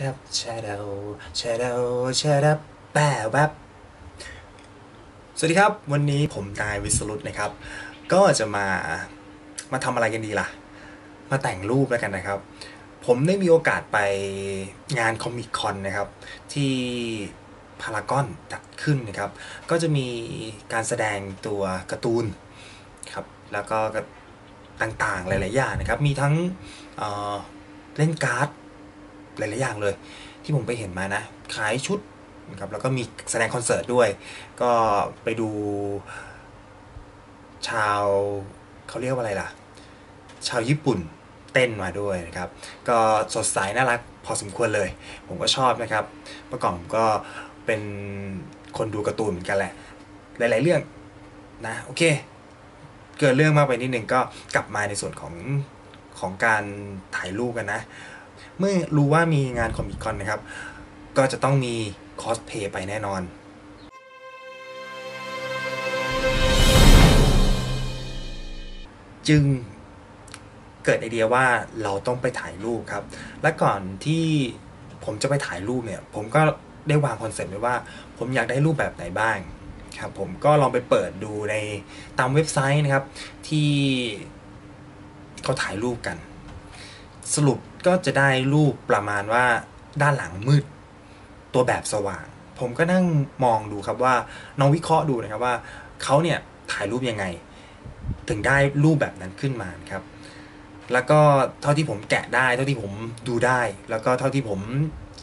s ั u t u ด shut u ดแปบแบบสวัสดีครับ วันนี้ผมนายวิสรุตนะครับ ก็จะมา มาทำอะไรกันดีล่ะ มาแต่งรูปแล้วกันนะครับ ผมได้มีโอกาสไปงานคอมิคคอนนะครับที่พารากอนจัดขึ้นนะครับ ก็จะมีการแสดงตัวการ์ตูนครับ แล้วก็ต่างๆหลายๆ อย่างนะครับ มีทั้งเล่นการ์ดหลาย ๆ อย่างเลย ที่ผมไปเห็นมานะ ขายชุดนะครับ แล้วก็มีแสดงคอนเสิร์ตด้วย ก็ไปดูชาวเขาเรียกว่าอะไรล่ะ ชาวญี่ปุ่นเต้นมาด้วยนะครับ ก็สดใสน่ารักพอสมควรเลย ผมก็ชอบนะครับ ประกอบก็เป็นคนดูการ์ตูนเหมือนกันแหละ หลาย ๆ เรื่องนะ โอเค เกิดเรื่องมากไปนิดนึงก็กลับมาในส่วนของของการถ่ายรูปกันนะเมื่อรู้ว่ามีงานคอมิคอนนะครับ ก็จะต้องมีคอสเพย์ไปแน่นอน จึงเกิดไอเดียว่าเราต้องไปถ่ายรูปครับ และก่อนที่ผมจะไปถ่ายรูปเนี่ย ผมก็ได้วางคอนเซ็ปต์ไว้ว่าผมอยากได้รูปแบบไหนบ้าง ครับผมก็ลองไปเปิดดูในตามเว็บไซต์นะครับที่ เขาถ่ายรูปกันสรุปก็จะได้รูปประมาณว่าด้านหลังมืด ตัวแบบสว่าง ผมก็นั่งมองดูครับว่า น้องวิเคราะห์ดูนะครับว่าเขาเนี่ย ถ่ายรูปยังไง ถึงได้รูปแบบนั้นขึ้นมาครับ แล้วก็เท่าที่ผมแกะได้เท่าที่ผมดูได้ แล้วก็เท่าที่ผม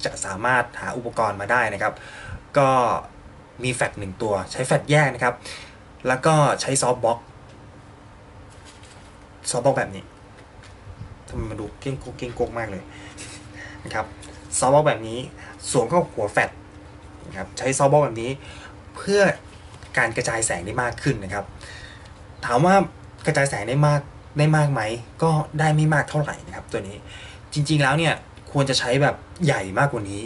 จะสามารถหาอุปกรณ์มาได้นะครับ ก็มีแฟตหนึ่งตัวใช้แฟตแยกนะครับแล้วก็ใช้ซอฟบ็อกซอฟบ็อกแบบนี้ทำไมมันดูเก่งโกเก่งโกกมากเลยนะครับซอฟบอลแบบนี้สวมเข้าหัวแฟตนะครับใช้ซอฟบอลแบบนี้ เพื่อการกระจายแสงได้มากขึ้นนะครับถามว่ากระจายแสงได้มากได้มากไหมก็ได้ไม่มากเท่าไหร่นะครับตัวนี้จริงๆแล้วเนี่ยควรจะใช้แบบใหญ่มากกว่านี้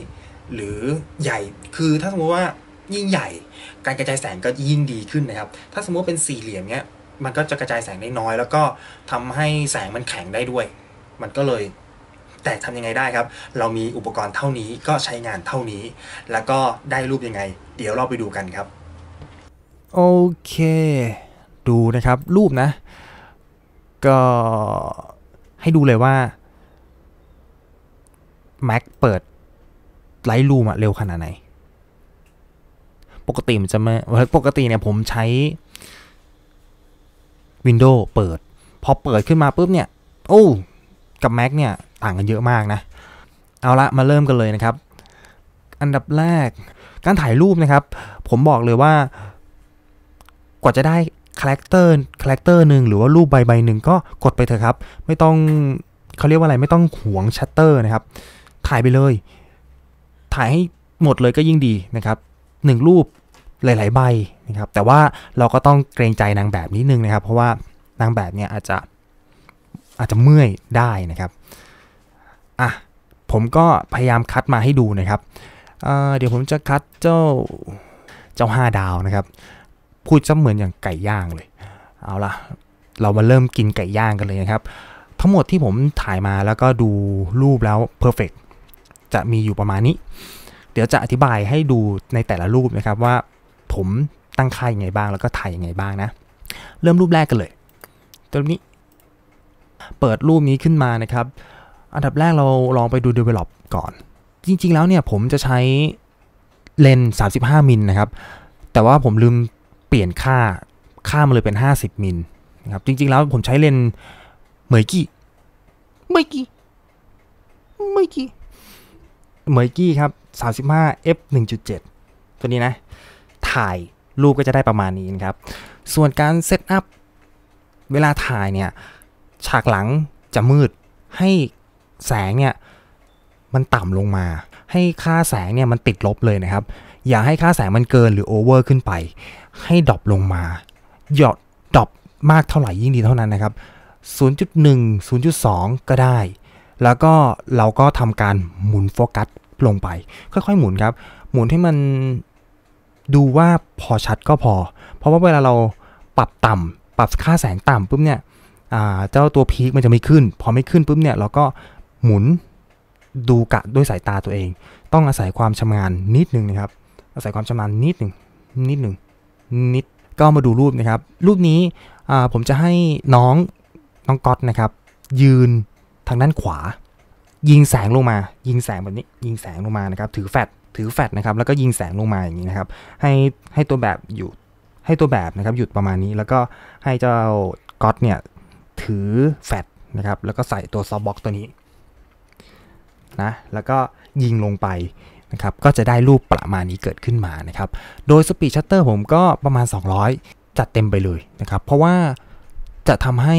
หรือใหญ่คือถ้าสมมติว่ายิ่งใหญ่ การกระจายแสงก็ยิ่งดีขึ้นนะครับ ถ้าสมมติเป็นสี่เหลี่ยมเนี้ยมันก็จะกระจายแสงได้น้อย แล้วก็ทำให้แสงมันแข็งได้ด้วยมันก็เลย แต่ทำยังไงได้ครับ เรามีอุปกรณ์เท่านี้ก็ใช้งานเท่านี้ แล้วก็ได้รูปยังไง เดี๋ยวเราไปดูกันครับ โอเค ดูนะครับรูปนะ ก็ให้ดูเลยว่า Mac เปิดไลท์รูมอะเร็วขนาดไหน ปกติมันจะมาปกติเนี่ย ผมใช้ Windows เปิด พอเปิดขึ้นมา ปุ๊บเนี่ย โอ้กับ Mac เนี่ยต่างกันเยอะมากนะเอาละมาเริ่มกันเลยนะครับ อันดับแรกการถ่ายรูปนะครับ ผมบอกเลยว่า กว่าจะได้คาแรคเตอร์คาแรคเตอร์หนึ่งหรือว่ารูปใบใบหนึ่งก็กดไปเถอะครับ ไม่ต้องเขาเรียกว่าอะไรไม่ต้องหวงชัตเตอร์นะครับถ่ายไปเลย ถ่ายให้หมดเลยก็ยิ่งดีนะครับหนึ่งรูปหลาย ๆใบนะครับแต่ว่าเราก็ต้องเกรงใจนางแบบนิดนึงนะครับ เพราะว่านางแบบเนี่ยอาจจะอาจจะเมื่อยได้นะครับ อ่ะ ผมก็พยายามคัดมาให้ดูนะครับเเดี๋ยวผมจะคัดเจ้า เจ้า 5 ดาวนะครับ พูดจะเหมือนอย่างไก่ย่างเลย เอาล่ะเรามาเริ่มกินไก่ย่างกันเลยนะครับ ทั้งหมดที่ผมถ่ายมาแล้วก็ดูรูปแล้วเพอร์เฟกจะมีอยู่ประมาณนี้ เดี๋ยวจะอธิบายให้ดูในแต่ละรูปนะครับว่าผมตั้งค่ายังไงบ้างแล้วก็ถ่ายยังไงบ้างนะ เริ่มรูปแรกกันเลยตัวนี้เปิดรูปนี้ขึ้นมานะครับ อันดับแรกเราลองไปดู Develop ก่อน จริงๆ แล้วเนี่ยผมจะใช้เลนส์35 มิลนะครับ แต่ว่าผมลืมเปลี่ยนค่าค่ามันเลยเป็น 50 มิลนะครับ จริงๆแล้วผมใช้เลนส์เมยกี้ เมยกี้ เมยกี้ เมยกี้ครับ35 f 1.7ตัวนี้นะ ถ่ายรูปก็จะได้ประมาณนี้นะครับ ส่วนการเซตอัพเวลาถ่ายเนี่ยฉากหลังจะมืดให้แสงเนี่ยมันต่ำลงมา ให้ค่าแสงเนี่ยมันติดลบเลยนะครับ อย่าให้ค่าแสงมันเกินหรือโอเวอร์ขึ้นไป ให้ดรอปลงมา หยอดดรอปมากเท่าไหร่ยิ่งดีเท่านั้นนะครับ 0.1 0.2 ก็ได้ แล้วก็เราก็ทำการหมุนโฟกัสลงไป ค่อยๆหมุนครับ หมุนให้มันดูว่าพอชัดก็พอ เพราะว่าเวลาเราปรับต่ำปรับค่าแสงต่ำปุ๊บเนี่ยเจ้าตัวพีคมันจะไม่ขึ้น พอไม่ขึ้นปุ๊บเนี่ย เราก็หมุนดูกะด้วยสายตาตัวเอง ต้องอาศัยความชำนาญนิดนึงนะครับอาศัยความชำนาญนิดหนึ่งนิดหนึ่งนิดก็มาดูรูปนะครับ รูปนี้ผมจะให้น้อง น้องก๊อตนะครับ ยืนทางด้านขวา ยิงแสงลงมา ยิงแสงแบบนี้ ยิงแสงลงมานะครับถือแฟดถือแฟดนะครับแล้วก็ยิงแสงลงมาอย่างนี้นะครับให้ให้ตัวแบบอยู่ ให้ตัวแบบนะครับหยุดประมาณนี้แล้วก็ให้เจ้าก๊อตเนี่ยถือ แฟตนะครับ แล้วก็ใส่ตัวซอฟบ็อกตัวนี้ นะ แล้วก็ยิงลงไปนะครับ ก็จะได้รูปประมาณนี้เกิดขึ้นมานะครับ โดยสปีดชัตเตอร์ผมก็ประมาณ 200 จัดเต็มไปเลยนะครับ เพราะว่าจะทำให้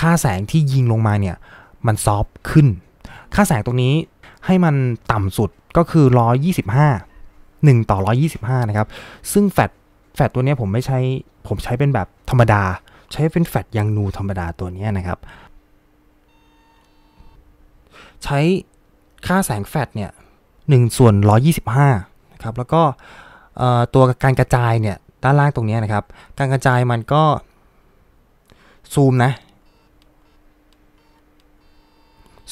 ค่าแสงที่ยิงลงมาเนี่ย มันซอฟขึ้น ค่าแสงตรงนี้ให้มันต่ำสุดก็คือ 125 1 ต่อ 125 นะครับ ซึ่งแฟตแฟตตัวนี้ผมไม่ใช้ผมใช้เป็นแบบธรรมดาใช้เป็นแฟตยางนูธรรมดาตัวนี้นะครับ ใช้ค่าแสงแฟตเนี่ยหนึ่งส่วนร้อยยี่สิบห้านะครับ แล้วก็ตัวการกระจายเนี่ยด้านล่างตรงนี้นะครับ การกระจายมันก็ซูมนะ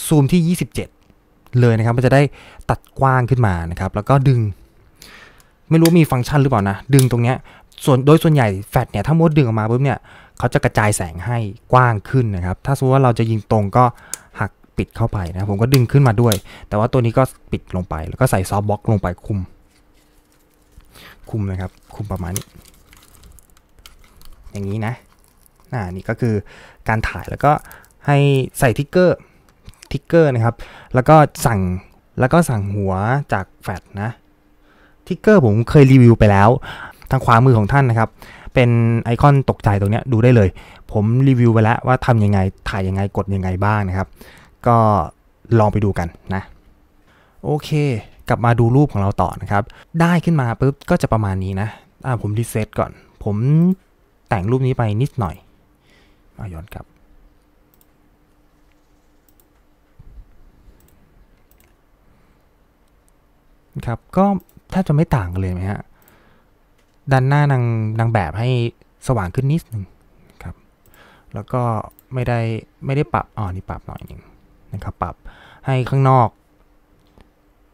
ซูมที่ 27 เลยนะครับ มันจะได้ตัดกว้างขึ้นมานะครับ แล้วก็ดึงไม่รู้มีฟังก์ชันหรือเปล่านะ ดึงตรงเนี้ยส่วนโดยส่วนใหญ่แฟตเนี่ย ถ้ามดดึงออกมาปุ๊บเนี่ยเขาจะกระจายแสงให้กว้างขึ้นนะครับ ถ้าสมมติว่าเราจะยิงตรงก็หักปิดเข้าไปนะ ผมก็ดึงขึ้นมาด้วย แต่ว่าตัวนี้ก็ปิดลงไป แล้วก็ใส่ซอฟบ็อกลงไปคุม คุมนะครับ คุมประมาณนี้ อย่างนี้นะนนี่ก็คือการถ่ายแล้วก็ให้ใส่ทิกเกอร์ ทิกเกอร์นะครับ แล้วก็สั่ง แล้วก็สั่งหัวจากแฟลชนะ ทิกเกอร์ผมเคยรีวิวไปแล้ว ทางขวามือของท่านนะครับเป็นไอคอนตกใจตรงนี้ดูได้เลย ผมรีวิวไปแล้ว ว่าทำยังไง ถ่ายยังไง กดยังไงบ้างนะครับ ก็ลองไปดูกันนะ โอเค กลับมาดูรูปของเราต่อนะครับ ได้ขึ้นมาปุ๊บก็จะประมาณนี้นะ อ่าผมรีเซ็ตก่อน ผมแต่งรูปนี้ไปนิดหน่อยมาย้อนกลับ ครับก็ถ้าจะไม่ต่างกันเลยไหมฮะดันหน้านางนางแบบให้สว่างขึ้นนิดนึงครับแล้วก็ไม่ได้ไม่ได้ปรับอ๋อนี่ปรับหน่อยหนึ่งนะครับปรับให้ข้างนอก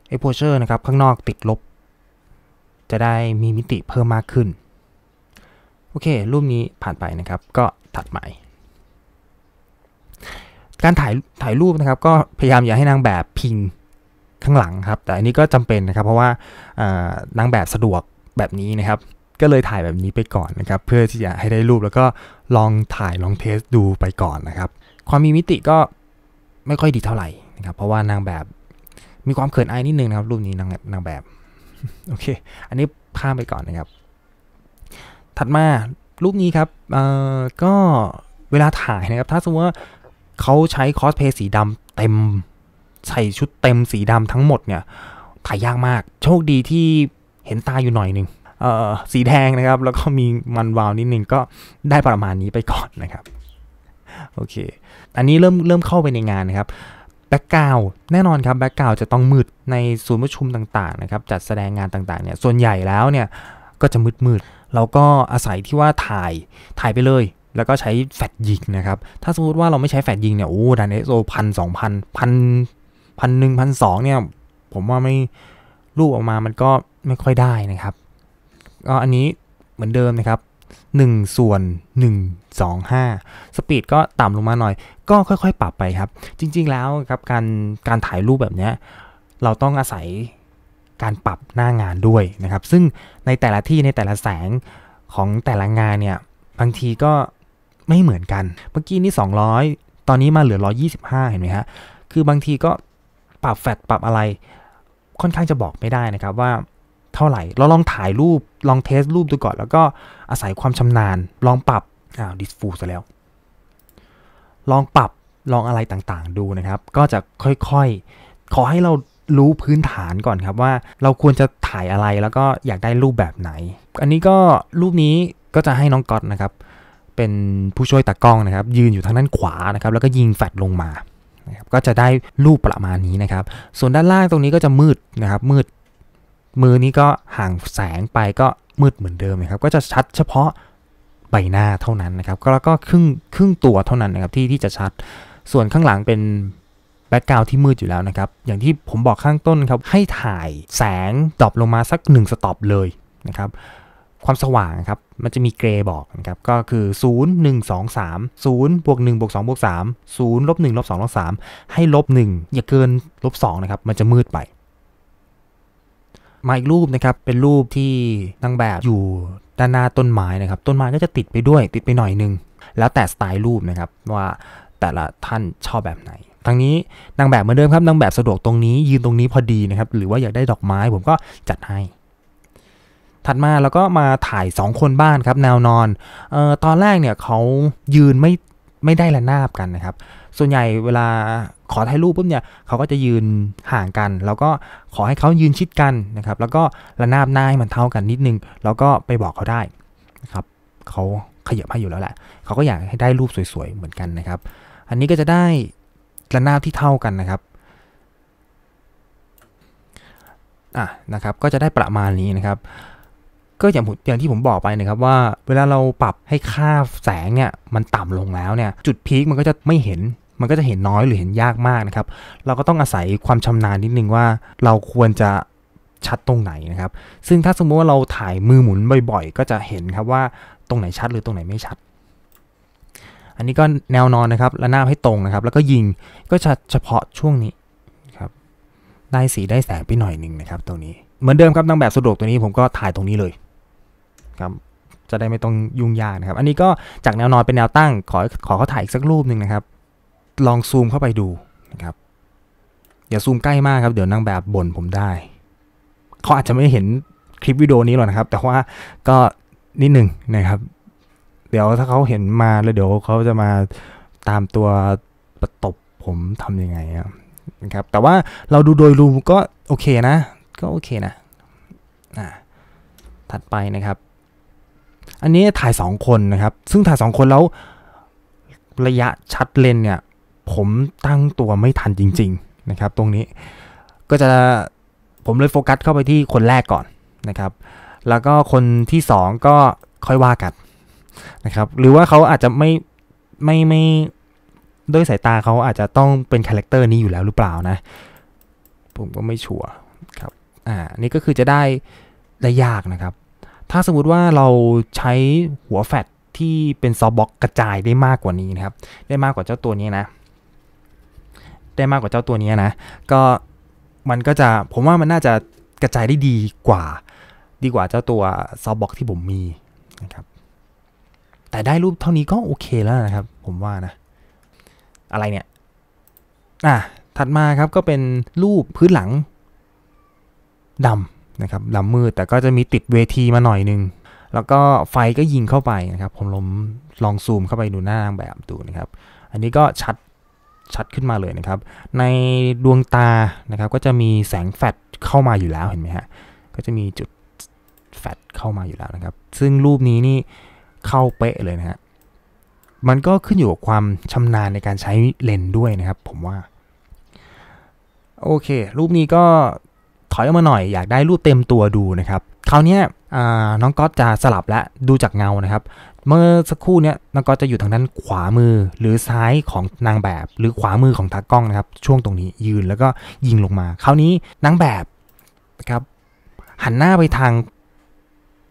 เอโพเชอร์นะครับ ข้างนอกติดลบ จะได้มีมิติเพิ่มมากขึ้น โอเค รูปนี้ผ่านไปนะครับก็ถัดใหม่การถ่ายถ่ายรูปนะครับ ก็พยายามอย่าให้นางแบบพิง ข้างหลังครับ แต่อันนี้ก็จำเป็นนะครับ เพราะว่านางแบบสะดวกแบบนี้นะครับก็เลยถ่ายแบบนี้ไปก่อนนะครับ เพื่อที่จะให้ได้รูปแล้วก็ลองถ่ายลองเทสดูไปก่อนนะครับ ความมีมิติก็ไม่ค่อยดีเท่าไหร่นะครับเพราะว่านางแบบมีความเขินอายนิดนึงนะครับรูปนี้นางนางแบบโอเคอันนี้ข้ามไปก่อนนะครับ ถัดมารูปนี้ครับเอ่อก็เวลาถ่ายนะครับ ถ้าสมมติว่าเขาใช้คอสเพย์สีดำเต็มใส่ชุดเต็มสีดำทั้งหมดเนี่ยถ่ายยากมาก โชคดีที่เห็นตาอยู่หน่อยหนึ่งสีแดงนะครับ แล้วก็มีมันวาวนิดนึงก็ได้ประมาณนี้ไปก่อนนะครับ โอเค อันนี้เริ่มเริ่มเข้าไปในงานนะครับ แบ็กกราวแน่นอนครับ แบ็กกราวจะต้องมืดในศูนย์ประชุมต่าง ๆ นะครับ จัดแสดงงานต่างๆ เนี่ย ส่วนใหญ่แล้วเนี่ยก็จะมืดๆ เราก็อาศัยที่ว่าถ่าย ถ่ายไปเลย แล้วก็ใช้แฟดยิงนะครับ ถ้าสมมติว่าเราไม่ใช้แฟดยิงเนี่ยโอ้ดันเอสโอพันสองพันพันพันหนึ่งพันสองเนี่ย ผมว่าไม่รูปออกมามันก็ไม่ค่อยได้นะครับก็อันนี้เหมือนเดิมนะครับ1ส่วน1 2 5สปีดก็ต่ำลงมาหน่อย ก็ค่อย ๆ ปรับไปครับ จริง ๆแล้วครับการการถ่ายรูปแบบนี้ เราต้องอาศัยการปรับหน้างานด้วยนะครับ ซึ่งในแต่ละที่ในแต่ละแสงของแต่ละงานเนี่ย บางทีก็ไม่เหมือนกัน เมื่อกี้นี่ 200 ตอนนี้มาเหลือ 125 เห็นไหมฮะคือบางทีก็ปรับแฟลตปรับอะไร ค่อนข้างจะบอกไม่ได้นะครับว่าเท่าไหร่เราลองถ่ายรูปลองเทสรูปดูก่อน แล้วก็อาศัยความชำนาญลองปรับอ้าวดิสฟูซะแล้ว ลองปรับลองอะไรต่างๆ ดูนะครับ ก็จะค่อยๆ ขอให้เรารู้พื้นฐานก่อนครับว่าเราควรจะถ่ายอะไรแล้วก็อยากได้รูปแบบไหน อันนี้ก็รูปนี้ก็จะให้น้องก๊อตนะครับ เป็นผู้ช่วยตากล้องนะครับ ยืนอยู่ทางด้านขวา นะครับแล้วก็ยิงแฟลชลงมานะครับก็จะได้รูปประมาณนี้นะครับ ส่วนด้านล่างตรงนี้ก็จะมืดนะครับ มืดมือนี้ก็ห่างแสงไปก็มืดเหมือนเดิมนะครับก็จะชัดเฉพาะใบหน้าเท่านั้นนะครับก็แล้วก็ครึ่งครึ่งตัวเท่านั้นนะครับที่ที่จะชัดส่วนข้างหลังเป็นแบ็กกราวที่มืดอยู่แล้วนะครับอย่างที่ผมบอกข้างต้นครับให้ถ่ายแสงดรอปลงมาสัก 1สต็อปเลยนะครับความสว่างครับมันจะมีเกรย์บอกนะครับก็คือ 0 1 2 3 0บวก 1 บวก 2 บวก3 0ลบ1ลบ2ลบ3ให้ลบ1อย่าเกินลบ2นะครับมันจะมืดไปมาอีกรูปนะครับเป็นรูปที่นางแบบอยู่ด้านหน้าต้นไม้นะครับต้นไม้ก็จะติดไปด้วย ติดไปหน่อยนึงแล้วแต่สไตล์รูปนะครับว่าแต่ละท่านชอบแบบไหนทางนี้นางแบบเหมือนเดิมครับนางแบบสะดวกตรงนี้ยืนตรงนี้พอดีนะครับหรือว่าอยากได้ดอกไม้ผมก็จัดให้ ถัดมาแล้วก็มาถ่าย 2 คนบ้านครับแนวนอนออตอนแรกเนี่ยเขายืนไม่ไม่ได้ระนาบกันนะครับ ส่วนใหญ่เวลาขอถ่ายรูปปุ๊บเนี่ย เขาก็จะยืนห่างกัน แล้วก็ขอให้เขายืนชิดกันนะครับ แล้วก็ระนาบหน้าให้มันเท่ากันนิดนึง แล้วก็ไปบอกเขาได้นะครับ เขาขยับให้อยู่แล้วแหละ เขาก็อยากให้ได้รูปสวยๆเหมือนกันนะครับ อันนี้ก็จะได้ระนาบที่เท่ากันนะครับ อ่ะนะครับ ก็จะได้ประมาณนี้นะครับก็อย่างอย่างที่ผมบอกไปนะครับว่าเวลาเราปรับให้ค่าแสงเนี่ยมันต่ำลงแล้วเนี่ย จุดพีคมันก็จะไม่เห็น มันก็จะเห็นน้อยหรือเห็นยากมากนะครับ เราก็ต้องอาศัยความชำนาญนิดนึงว่าเราควรจะชัดตรงไหนนะครับ ซึ่งถ้าสมมุติว่าเราถ่ายมือหมุนบ่อยๆ ก็จะเห็นครับว่าตรงไหนชัดหรือตรงไหนไม่ชัด อันนี้ก็แนวนอนนะครับระนาบให้ตรงนะครับ แล้วก็ยิงก็จะเฉพาะช่วงนี้ครับได้สีได้แสงไปหน่อยหนึ่งนะครับตรงนี้เหมือนเดิมครับนางแบบสะดวกตัวนี้ผมก็ถ่ายตรงนี้เลยครับจะได้ไม่ต้องยุ่งยากนะครับ อันนี้ก็จากแนวนอนเป็นแนวตั้งขอขอเขาถ่ายอีกสักรูปหนึ่งนะครับ ลองซูมเข้าไปดูนะครับอย่าซูมใกล้มากครับ เดี๋ยวนางแบบบ่นผมได้เขาอาจจะไม่เห็นคลิปวิดีโอนี้หรอกนะครับ แต่ว่าก็นิดหนึ่งนะครับ เดี๋ยวถ้าเขาเห็นมาแล้วเดี๋ยวเขาจะมาตามตัวประตบผมทำยังไงนะครับแต่ว่าเราดูโดยรวมก็โอเคนะก็โอเคนะอ่าถัดไปนะครับอันนี้ถ่าย 2 คนนะครับ ซึ่งถ่าย2คนแล้วระยะชัดเลนเนี่ยผมตั้งตัวไม่ทันจริง ๆนะครับ ตรงนี้ก็จะผมเลยโฟกัสเข้าไปที่คนแรกก่อนนะครับ แล้วก็คนที่ 2 ก็ค่อยว่ากันนะครับหรือว่าเขาอาจจะไม่ไม่ไม่ด้วยสายตาเขาอาจจะต้องเป็นคาแรคเตอร์นี้อยู่แล้วหรือเปล่านะผมก็ไม่ชัวร์ครับอ่า นี่ก็คือจะได้ได้ยากนะครับถ้าสมมติว่าเราใช้หัวแฟตที่เป็นซอบ็อกกระจายได้มากกว่านี้นะครับ ได้มากกว่าเจ้าตัวนี้นะ ได้มากกว่าเจ้าตัวนี้นะ ก็มันก็จะผมว่ามันน่าจะกระจายได้ดีกว่า ดีกว่าเจ้าตัวซอบ็อกที่ผมมีนะครับ แต่ได้รูปเท่านี้ก็โอเคแล้วนะครับ ผมว่านะ อะไรเนี่ยอ่ะ ถัดมาครับก็เป็นรูปพื้นหลังดำนะครับลำมืดแต่ก็จะมีติดเวทีมาหน่อยนึงแล้วก็ไฟก็ยิงเข้าไปนะครับ ผมลมลองซูมเข้าไปดูหน้านางแบบดูนะครับ อันนี้ก็ชัดชัดขึ้นมาเลยนะครับ ในดวงตานะครับ ก็จะมีแสงแฟลชเข้ามาอยู่แล้วเห็นไหมฮะก็จะมีจุดแฟลชเข้ามาอยู่แล้วนะครับ ซึ่งรูปนี้นี่ เข้าเป๊ะเลยนะฮะมันก็ขึ้นอยู่กับความชำนาญในการใช้เลนด้วยนะครับ ผมว่าโอเค รูปนี้ก็ถอยออกมาหน่อยอยากได้รูปเต็มตัวดูนะครับ คราวนี้น้องก๊อตจะสลับและดูจากเงานะครับ เมื่อสักครู่เนี้ยน้องก๊อตจะอยู่ทางด้านขวามือหรือซ้ายของนางแบบ หรือขวามือของตากล้องนะครับ ช่วงตรงนี้ยืนแล้วก็ยิงลงมา คราวนี้นางแบบนะครับหันหน้าไปทาง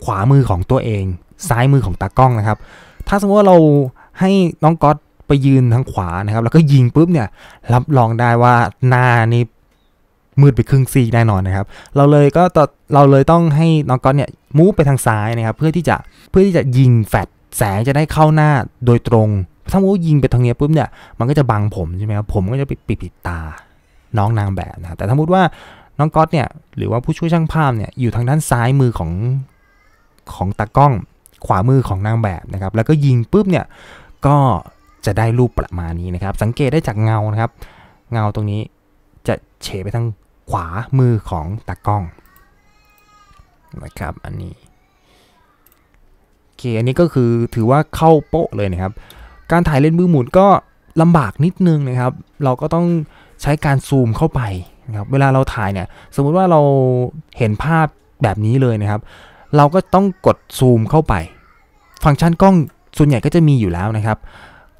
ขวามือของตัวเอง ซ้ายมือของตากล้องนะครับ ถ้าสมมติว่าเราให้น้องก๊อตไปยืนทางขวานะครับ แล้วก็ยิงปุ๊บเนี่ยรับรองได้ว่าหน้านี่มืดไปครึ่งซีกแน่นอนนะครับ เราเลยก็ตเราเลยต้องให้น้องก๊อตเนี่ยมูฟไปทางซ้ายนะครับ เพื่อที่จะเพื่อที่จะยิงแฟดแสงจะได้เข้าหน้าโดยตรงถ้ามูยิงไปทางนี้ปุ๊บเนี่ยมันก็จะบังผมใช่ไหมครับผมก็จะไปปิดปิดตาน้องนางแบบนะครับแต่ถ้ามุติว่าน้องก๊อตเนี่ยหรือว่าผู้ช่วยช่างภาพเนี่ยอยู่ทางด้านซ้ายมือของของตากล้องขวามือของนางแบบนะครับแล้วก็ยิงปุ๊บเนี่ยก็จะได้รูปประมาณนี้นะครับสังเกตได้จากเงานะครับ เงาตรงนี้จะเฉไปทางขวามือของตากล้องนะครับอันนี้โอเคอันนี้ก็คือถือว่าเข้าโป๊ะเลยนะครับ การถ่ายเลนส์มือหมุนก็ลำบากนิดนึงนะครับ เราก็ต้องใช้การซูมเข้าไปนะครับเวลาเราถ่ายเนี่ยสมมุติว่าเราเห็นภาพแบบนี้เลยนะครับ เราก็ต้องกดซูมเข้าไปฟังก์ชันกล้องส่วนใหญ่ก็จะมีอยู่แล้วนะครับ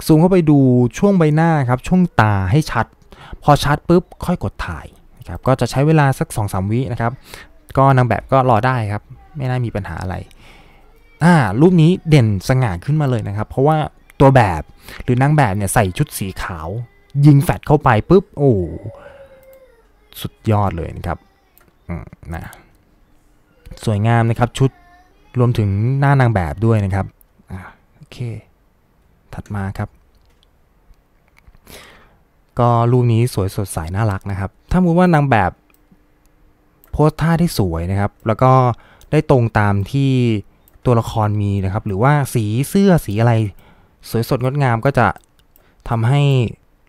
ซูมเข้าไปดูช่วงใบหน้าครับ ช่วงตาให้ชัด พอชัดปุ๊บ ค่อยกดถ่ายครับก็จะใช้เวลาสัก2-3วินะครับก็นางแบบก็รอได้ครับ ไม่น่ามีปัญหาอะไรอ่ารูปนี้เด่นสง่าขึ้นมาเลยนะครับ เพราะว่าตัวแบบหรือนางแบบเนี่ยใส่ชุดสีขาว ยิงแฟดเข้าไปปุ๊บโอ้สุดยอดเลยนะครับนะสวยงามนะครับชุดรวมถึงหน้านางแบบด้วยนะครับอโอเค ถัดมาครับก็รูปนี้สวยสดใสน่ารักนะครับ ถ้ามูว่านางแบบโพสท่าที่สวยนะครับ แล้วก็ได้ตรงตามที่ตัวละครมีนะครับ หรือว่าสีเสื้อสีอะไร สวยสดงดงามก็จะทำให้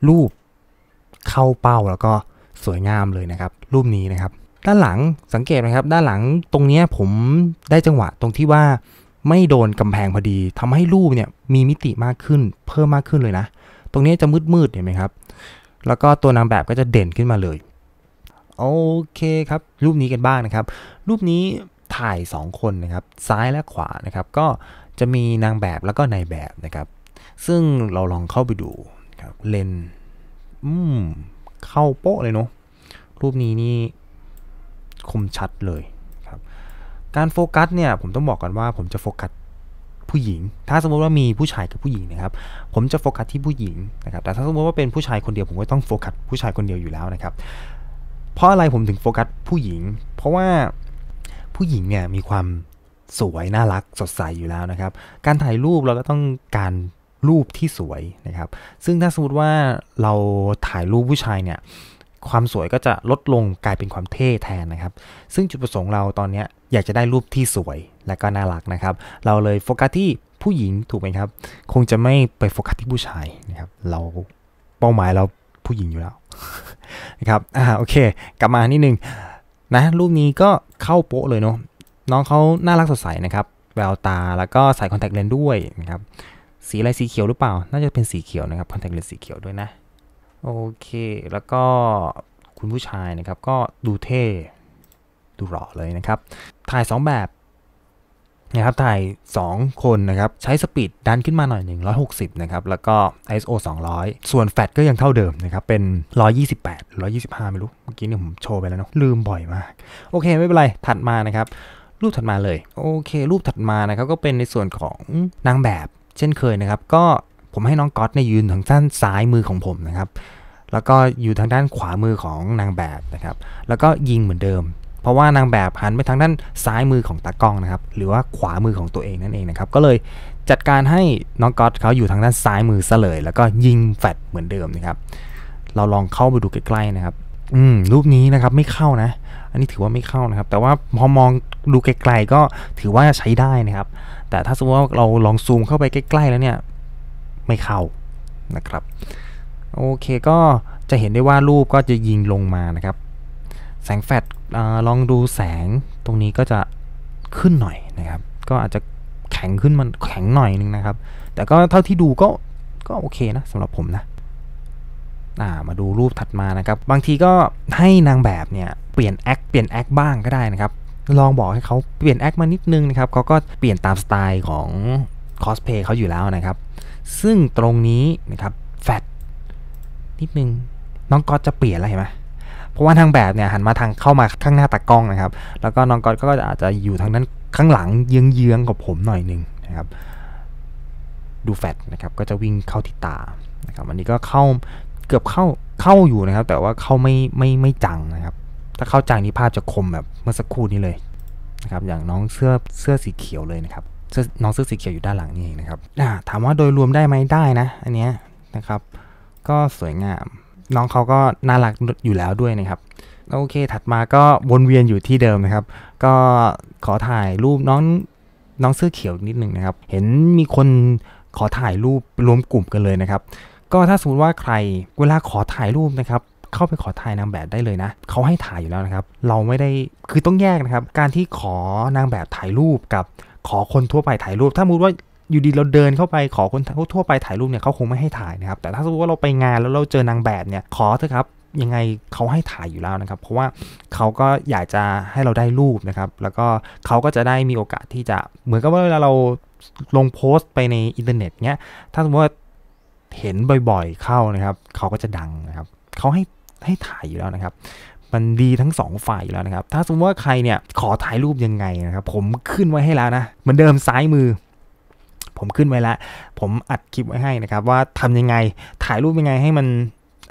รูปเข้าเป้าแล้วก็สวยงามเลยนะครับ รูปนี้นะครับ ด้านหลังสังเกตนะครับ ด้านหลังตรงนี้ผมได้จังหวะ ตรงที่ว่าไม่โดนกำแพงพอดีทำให้รูปเนี่ยมีมิติมากขึ้นเพิ่มมากขึ้นเลยนะ ตรงนี้จะมืดๆเห็นไหมครับแล้วก็ตัวนางแบบก็จะเด่นขึ้นมาเลยโอเคครับรูปนี้กันบ้างนะครับ รูปนี้ถ่าย2คนนะครับซ้ายและขวานะครับก็จะมีนางแบบแล้วก็นายแบบนะครับ ซึ่งเราลองเข้าไปดู ครับเลนอืมเข้าโป๊ะเลยเนาะรูปนี้นี่คมชัดเลยครับการโฟกัสเนี่ยผมต้องบอกกันว่าผมจะโฟกัสผู้หญิงถ้าสมมติว่ามีผู้ชายกับผู้หญิงนะครับ ผมจะโฟกัสที่ผู้หญิงนะครับ แต่ถ้าสมมติว่าเป็นผู้ชายคนเดียวผมก็ต้องโฟกัสผู้ชายคนเดียวอยู่แล้วนะครับ เพราะอะไรผมถึงโฟกัสผู้หญิง เพราะว่าผู้หญิงเนี่ยมีความสวย น่ารัก สดใสอยู่แล้วนะครับ การถ่ายรูปเราก็ต้องการรูปที่สวยนะครับ ซึ่งถ้าสมมติว่าเราถ่ายรูปผู้ชายเนี่ยความสวยก็จะลดลงกลายเป็นความเท่แทนนะครับ ซึ่งจุดประสงค์เราตอนนี้อยากจะได้รูปที่สวยและก็น่ารักนะครับ เราเลยโฟกัสที่ผู้หญิงถูกไหมครับ คงจะไม่ไปโฟกัสที่ผู้ชายนะครับเราเป้าหมายเราผู้หญิงอยู่แล้วนะครับอ่าโอเค กลับมานิดนึงนะรูปนี้ก็เข้าโป๊ะเลยเนาะน้องเขาน่ารักสดใสนะครับแววตาแล้วก็ใส่คอนแทคเลนส์ด้วยนะครับสีอะไรสีเขียวหรือเปล่า น่าจะเป็นสีเขียวนะครับคอนแทคเลนส์สีเขียวด้วยนะโอเค แล้วก็คุณผู้ชายนะครับก็ดูเท่ดูหล่อเลยนะครับถ่าย 2 แบบนะครับถ่าย 2 คนนะครับใช้สปีดดันขึ้นมาหน่อย 160นะครับแล้วก็ ISO 200 ส่วนแฟตก็ยังเท่าเดิมนะครับเป็น 128 125ไม่รู้เมื่อกี้เนี่ยผมโชว์ไปแล้วเนาะลืมบ่อยมาก โอเคไม่เป็นไรถัดมานะครับ รูปถัดมาเลยโอเค รูปถัดมานะครับก็เป็นในส่วนของนางแบบ เช่นเคยนะครับก็ผมให้น้องก๊อตเนี่ยยืนทางด้านซ้ายมือของผมนะครับ แล้วก็อยู่ทางด้านขวามือของนางแบบนะครับ แล้วก็ยิงเหมือนเดิม เพราะว่านางแบบหันไปทางด้านซ้ายมือของตากล้องนะครับ หรือว่าขวามือของตัวเองนั่นเองนะครับ ก็เลยจัดการให้น้องก๊อตเขาอยู่ทางด้านซ้ายมือซะเลย แล้วก็ยิงแฟดเหมือนเดิมนะครับ เราลองเข้าไปดูใกล้ๆนะครับ อืมรูปนี้นะครับไม่เข้านะ อันนี้ถือว่าไม่เข้านะครับ แต่ว่าพอมองดูไกลๆก็ถือว่าใช้ได้นะครับ แต่ถ้าสมมติว่าเราลองซูมเข้าไปใกล้ๆแล้วเนี่ยไม่เข้านะครับ โอเคก็จะเห็นได้ว่ารูปก็จะยิงลงมานะครับ แสงแฟลชลองดูแสงตรงนี้ก็จะขึ้นหน่อยนะครับ ก็อาจจะแข็งขึ้นมันแข็งหน่อยนึงนะครับ แต่ก็เท่าที่ดูก็ก็โอเคนะสำหรับผมนะ มาดูรูปถัดมานะครับ บางทีก็ให้นางแบบเนี่ยเปลี่ยนแอคเปลี่ยนแอคบ้างก็ได้นะครับ ลองบอกให้เขาเปลี่ยนแอคมานิดนึงนะครับเขาก็เปลี่ยนตามสไตล์ของคอสเพย์เขาอยู่แล้วนะครับซึ่งตรงนี้นะครับแฟตนิดนึงน้องก๊อตจะเปลี่ยนแล้วเห็นไหมเพราะว่าทางแบบเนี่ยหันมาทางเข้ามาข้างหน้าตากล้องนะครับ แล้วก็น้องก๊อตก็อาจจะอยู่ทางนั้นข้างหลังเยื้องๆกับผมหน่อยนึงนะครับ ดูแฟตนะครับก็จะวิ่งเข้าที่ตานะครับอันนี้ก็เข้าเกือบเข้าเข้าอยู่นะครับ แต่ว่าเข้าไม่ไม่ไม่จังนะครับ ถ้าเข้าจังนี่ภาพจะคมแบบเมื่อสักครู่นี้เลยนะครับ อย่างน้องเสื้อเสื้อสีเขียวเลยนะครับน้องเสื้อสีเขียวอยู่ด้านหลังนี่เองนะครับถามว่าโดยรวมได้ไหมได้นะ อันเนี้ยนะครับ ก็สวยงาม น้องเขาก็น่ารักอยู่แล้วด้วยนะครับโอเค ถัดมาก็วนเวียนอยู่ที่เดิมนะครับ ก็ขอถ่ายรูปน้องน้องเสื้อเขียวนิดนึงนะครับ เห็นมีคนขอถ่ายรูปรวมกลุ่มกันเลยนะครับ ก็ถ้าสมมติว่าใครเวลาขอถ่ายรูปนะครับ เข้าไปขอถ่ายนางแบบได้เลยนะ เขาให้ถ่ายอยู่แล้วนะครับ เราไม่ได้ คือต้องแยกนะครับ การที่ขอนางแบบถ่ายรูปกับขอคนทั่วไปถ่ายรูป ถ้ามูดว่าอยู่ดีเราเดินเข้าไปขอคนทั่วไปถ่ายรูปเนี่ยเขาคงไม่ให้ถ่ายนะครับ แต่ถ้าสมมติว่าเราไปงานแล้วเราเจอนางแบบเนี่ยขอเถอะครับยังไงเขาให้ถ่ายอยู่แล้วนะครับ เพราะว่าเขาก็อยากจะให้เราได้รูปนะครับ แล้วก็เขาก็จะได้มีโอกาสที่จะเหมือนกับว่าเวลาเราลงโพสต์ไปในอินเทอร์เน็ตเนี้ยถ้าสมมติว่าเห็นบ่อยๆเข้านะครับ เขาก็จะดังนะครับเขาให้ให้ถ่ายอยู่แล้วนะครับมันดีทั้ง2ฝ่ายอยู่แล้วนะครับ ถ้าสมมติว่าใครเนี่ยขอถ่ายรูปยังไงนะครับ ผมขึ้นไว้ให้แล้วนะเหมือนเดิมซ้ายมือ ผมขึ้นไว้แล้ว ผมอัดคลิปไว้ให้นะครับ ว่าทำยังไงถ่ายรูปยังไงให้มัน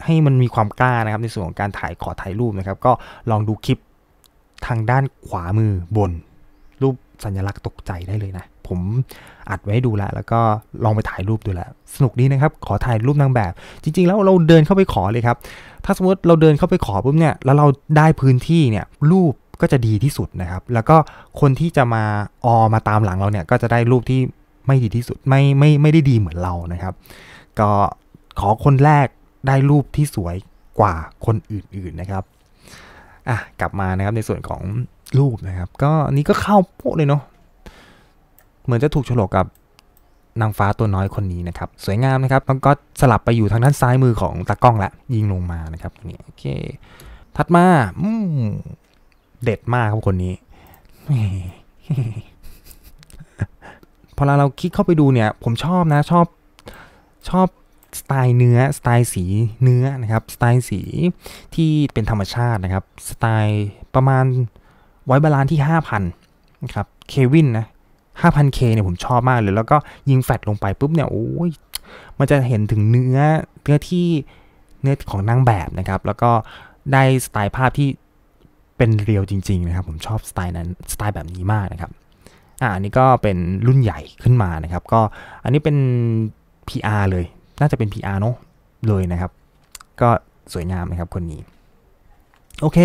ให้มันมีความกล้านะครับ ในส่วนของการถ่ายขอถ่ายรูปนะครับ ก็ลองดูคลิปทางด้านขวามือบนสัญลักษณ์ตกใจได้เลยนะ ผมอัดไว้ดูแลแล้วก็ลองไปถ่ายรูปดูแลสนุกดีนะครับ ขอถ่ายรูปนางแบบ จริง ๆ แล้วเราเดินเข้าไปขอเลยครับ ถ้าสมมติเราเดินเข้าไปขอปุ๊บเนี่ยแล้วเราได้พื้นที่เนี่ยรูปก็จะดีที่สุดนะครับ แล้วก็คนที่จะมาออมาตามหลังเราเนี่ยก็จะได้รูปที่ไม่ดีที่สุดไม่ไม่ไม่ได้ดีเหมือนเรานะครับ ก็ขอคนแรกได้รูปที่สวยกว่าคนอื่นๆนะครับอ่ะกลับมานะครับในส่วนของรูปนะครับ ก็อันนี้ก็เข้าพวกเลยเนาะเหมือนจะถูกฉลกกับ นางฟ้าตัวน้อยคนนี้นะครับ สวยงามนะครับมันก็สลับไปอยู่ทางด้านซ้ายมือของตากล้องละ ยิงลงมานะครับ นี่โอเค ถัดมาอืมเด็ดมากครับคนนี้พอเราเราคลิกเข้าไปดูเนี่ย ผมชอบนะ ชอบ ชอบสไตล์เนื้อ สไตล์สีเนื้อนะครับสไตล์สีที่เป็นธรรมชาตินะครับ สไตล์ประมาณไว้บาลานที่ 5,000 นะครับเควินนะ 5,000K เนี่ยผมชอบมากเลย แล้วก็ยิงแฟดลงไปปุ๊บเนี่ยโอ้ย มันจะเห็นถึงเนื้อเนื้อที่ เนื้อของนางแบบนะครับ แล้วก็ได้สไตล์ภาพที่เป็นเรียวจริงๆนะครับ ผมชอบสไตล์นั้นสไตล์แบบนี้มากนะครับอ่าอันนี้ก็เป็นรุ่นใหญ่ขึ้นมานะครับ ก็อันนี้เป็น PR เลย น่าจะเป็น PR เนาะเลยนะครับ ก็สวยงามนะครับคนนี้โอเค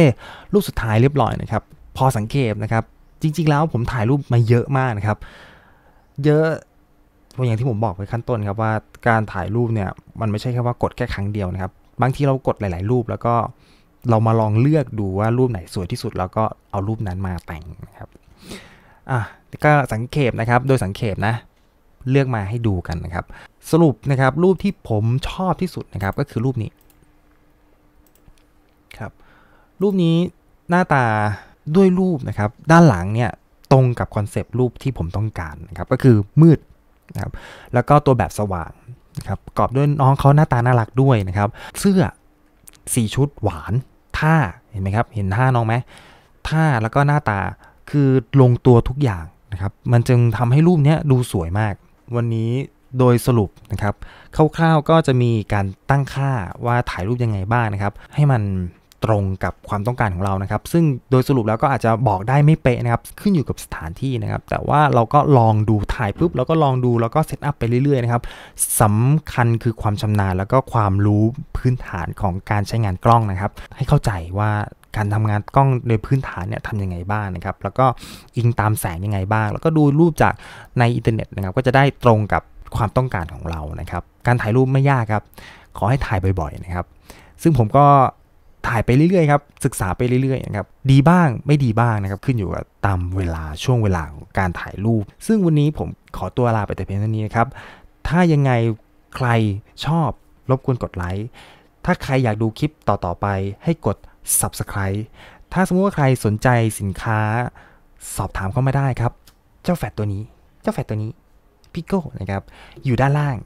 รูปสุดท้ายเรียบร้อยนะครับพอสังเกตนะครับ จริง ๆ แล้วผมถ่ายรูปมาเยอะมากนะครับ เยอะอย่างที่ผมบอกไปขั้นต้นครับว่าการถ่ายรูปเนี่ย มันไม่ใช่แค่ว่ากดแค่ครั้งเดียวนะครับ บางทีเรากดหลาย ๆ รูปแล้วก็เรามาลองเลือกดูว่ารูปไหนสวยที่สุด แล้วก็เอารูปนั้นมาแต่งนะครับ อ่ะก็สังเกตนะครับ โดยสังเกตนะ เลือกมาให้ดูกันนะครับ สรุปนะครับ รูปที่ผมชอบที่สุดนะครับ ก็คือรูปนี้ ครับ รูปนี้หน้าตาด้วยรูปนะครับด้านหลังเนี่ยตรงกับคอนเซปต์รูปที่ผมต้องการนะครับก็คือมืดนะครับแล้วก็ตัวแบบสว่างนะครับกรอบด้วยน้องเขาหน้าตาน่ารักด้วยนะครับ เสื้อสีชุดหวานท่าเห็นไหมครับเห็นท่าน้องไหมท่าแล้วก็หน้าตาคือลงตัวทุกอย่างนะครับมันจึงทำให้รูปนี้ดูสวยมาก วันนี้โดยสรุปนะครับคร่าวๆก็จะมีการตั้งค่าว่าถ่ายรูปยังไงบ้างนะครับ ให้มันตรงกับความต้องการของเรานะครับ ซึ่งโดยสรุปแล้วก็อาจจะบอกได้ไม่เป๊ะนะครับขึ้นอยู่กับสถานที่นะครับ แต่ว่าเราก็ลองดูถ่ายปุ๊บแล้วก็ลองดูแล้วก็เซตอัพไปเรื่อย ๆ นะครับสำคัญคือความชำนาญแล้วก็ความรู้พื้นฐานของการใช้งานกล้องนะครับ ให้เข้าใจว่าการทำงานกล้องโดยพื้นฐานเนี่ยทำยังไงบ้างนะครับ แล้วก็อิงตามแสงยังไงบ้าง แล้วก็ดูรูปจากในอินเทอร์เน็ตนะครับ ก็จะได้ตรงกับความต้องการของเรานะครับ การถ่ายรูปไม่ยากครับ ขอให้ถ่ายบ่อยๆนะครับ ซึ่งผมก็ถ่ายไปเรื่อยๆครับศึกษาไปเรื่อยๆนะครับดีบ้างไม่ดีบ้างนะครับขึ้นอยู่กับตามเวลาช่วงเวลาของการถ่ายรูป ซึ่งวันนี้ผมขอตัวลาไปแต่เพียงเท่านี้นะครับ ถ้ายังไงใครชอบรบกวนกดไลค์ ถ้าใครอยากดูคลิปต่อๆไปให้กด subscribe ถ้าสมมติว่าใครสนใจสินค้าสอบถามเข้ามาได้ครับ เจ้าแฟดตัวนี้เจ้าแฟดตัวนี้พิโก้นะครับอยู่ด้านล่าง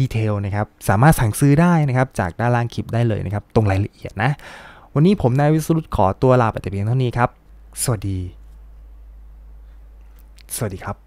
ดีเทลนะครับ สามารถสั่งซื้อได้นะครับ จากด้านล่างคลิปได้เลยนะครับ ตรงรายละเอียดนะ วันนี้ผมนายวิสุทขอตัวลาไปแต่เพียงเท่านี้ครับ สวัสดี สวัสดีครับ